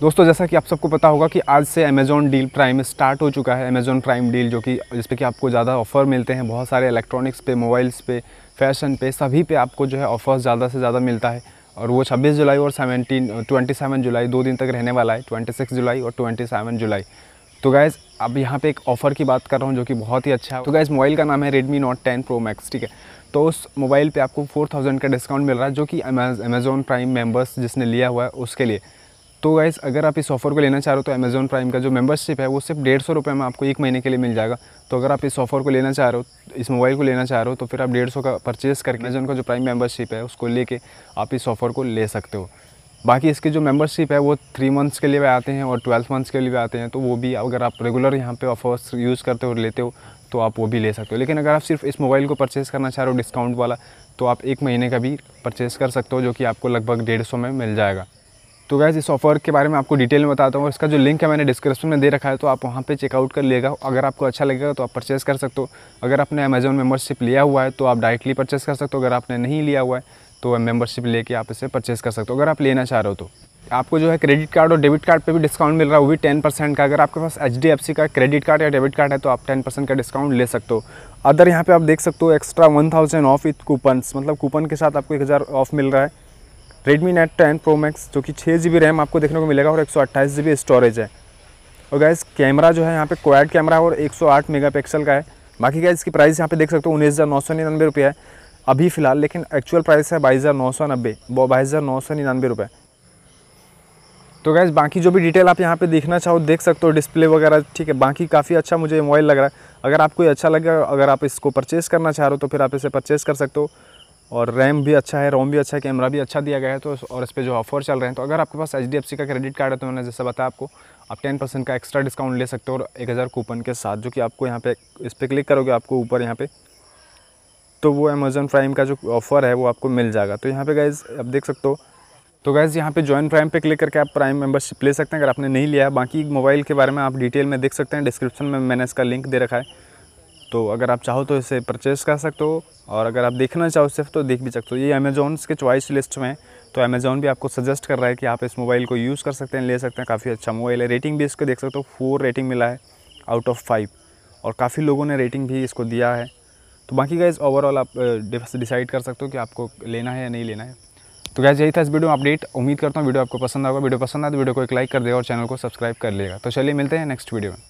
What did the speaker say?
दोस्तों जैसा कि आप सबको पता होगा कि आज से अमेज़ॉन डील प्राइम स्टार्ट हो चुका है अमेज़ॉन प्राइम डील जो कि जिस कि आपको ज़्यादा ऑफ़र मिलते हैं बहुत सारे इलेक्ट्रॉनिक्स पे मोबाइल्स पे फैशन पे सभी पे आपको जो है ऑफ़र्स ज़्यादा से ज़्यादा मिलता है और वो 26 जुलाई और 17 27 जुलाई दो दिन तक रहने वाला है 26 जुलाई और 27 जुलाई तो गैज़ अब यहाँ पे एक ऑफ़र की बात कर रहा हूँ जो कि बहुत ही अच्छा है तो गैज़ मोबाइल का नाम है Redmi note ten pro max ठीक है तो उस मोबाइल पर आपको फोर का डिस्काउंट मिल रहा है जो कि अमेज़ोन प्राइम मेम्बर्स जिसने लिया हुआ है उसके लिए तो गाइस अगर आप इस ऑफ़र को लेना चाह रहे हो तो अमेज़ॉन प्राइम का जो मेंबरशिप है वो सिर्फ डेढ़ सौ रुपये में आपको एक महीने के लिए मिल जाएगा तो अगर आप इस ऑफ़र को लेना चाह रहे हो इस मोबाइल को लेना चाह रहे हो तो फिर आप डेढ़ सौ का परचेज़ करके अमेज़ॉन का जो प्राइम मेंबरशिप है उसको लेके आप इस ऑफ़र को ले सकते हो बाकी इसके जो मेंबरशिप है वो थ्री मंथ्स के लिए भी आते हैं और ट्वेल्व मंथ्स के लिए भी आते हैं तो वो भी अगर आप रेगुलर यहाँ पे ऑफर्स यूज़ करते हो लेते हो तो आप वो भी ले सकते हो लेकिन अगर आप सिर्फ इस मोबाइल को परचेज़ करना चाह रहे हो डिस्काउंट वाला तो आप एक महीने का भी परचेज़ कर सकते हो जो कि आपको लगभग डेढ़ सौ में मिल जाएगा तो वैसे इस ऑफ़र के बारे में आपको डिटेल में बताता हूँ इसका जो लिंक है मैंने डिस्क्रिप्शन में दे रखा है तो आप वहाँ पे चेकआउट कर लेगा अगर आपको अच्छा लगेगा तो आप परचेज़ कर सकते हो अगर आपने अमेजोन मेम्बरशिप लिया हुआ है तो आप डायरेक्टली परचेज़ कर सकते हो अगर आपने नहीं लिया हुआ है तो मेम्बरशिप लेके आप इसे परचेज़ कर सकते हो अगर आप लेना चाह रहे हो तो आपको जो है क्रेडिट कार्ड और डेबिट कार्ड पे भी डिस्काउंट मिल रहा है वो भी टेन परसेंट का अगर आपके पास एच का क्रेडिट कार्ड या डेबिट कार्ड है तो आप टेन परसेंट का डिस्काउंट ले सकते हो अदर यहाँ पे आप देख सकते हो extra one off with coupons मतलब कूपन के साथ आपको एक हज़ार ऑफ मिल रहा है Redmi note ten pro max जो कि छः जी रैम आपको देखने को मिलेगा और एक सौ स्टोरेज है और गैस कैमरा जो है यहाँ पे क्वाड कैमरा और 108 मेगापिक्सल का है बाकी गैस इसकी प्राइस यहाँ पे देख सकते हो उन्नीस हज़ार नौ सौ निन्यानवे रुपये है अभी फ़िलहाल लेकिन एक्चुअल प्राइस है बाईस हज़ार नौ सौ नब्बे बाईस हज़ार नौ सौ निन्यानवे रुपये तो गैस बाकी जो भी डिटेल आप यहाँ पे देखना चाहो देख सकते हो डिस्प्ले वगैरह ठीक है बाकी काफ़ी अच्छा मुझे मोबाइल लग रहा है अगर आपको अच्छा लगे अगर आप इसको परचेस करना चाह रहे हो तो फिर आप इसे परचेस कर सकते हो और रैम भी अच्छा है रोम भी अच्छा है कैमरा भी अच्छा दिया गया है तो और इस पर जो ऑफर चल रहे हैं तो अगर आपके पास एच का क्रेडिट कार्ड है तो मैंने जैसे बताया आपको आप टेन परसेंट का एक्स्ट्रा डिस्काउंट ले सकते हो और एक हज़ार कूपन के साथ जो कि आपको यहाँ पे इस पर क्लिक करोगे आपको ऊपर यहाँ पे तो वो अमेज़न प्राइम का जो ऑफ़र है वो आपको मिल जाएगा तो यहाँ पे गाइज आप देख सकते हो तो गाइज़ यहाँ पे जॉइन प्राइम पे क्लिक करके आप प्राइम मेंबरशिप ले सकते हैं अगर आपने नहीं लिया है बाकी मोबाइल के बारे में आप डिटेल में देख सकते हैं डिस्क्रिप्शन में मैंने इसका लिंक दे रखा है तो अगर आप चाहो तो इसे परचेज़ कर सकते हो और अगर आप देखना चाहो सिर्फ तो देख भी सकते हो ये अमेज़ोन के चॉइस लिस्ट में तो अमेज़ोन भी आपको सजेस्ट कर रहा है कि आप इस मोबाइल को यूज़ कर सकते हैं ले सकते हैं काफ़ी अच्छा मोबाइल है रेटिंग भी इसको देख सकते हो फोर रेटिंग मिला है आउट ऑफ फाइव और काफ़ी लोगों ने रेटिंग भी इसको दिया है तो बाकी गाइज ओवरऑल आप डिसाइड कर सकते हो कि आपको लेना है या नहीं लेना है तो गैस यही था इस वीडियो अपडेट उम्मीद करता हूँ वीडियो आपको पसंद आएगा वीडियो पसंद आए तो वीडियो को एक लाइक कर देगा और चैनल को सब्सक्राइब कर लेगा तो चलिए मिलते हैं नेक्स्ट वीडियो में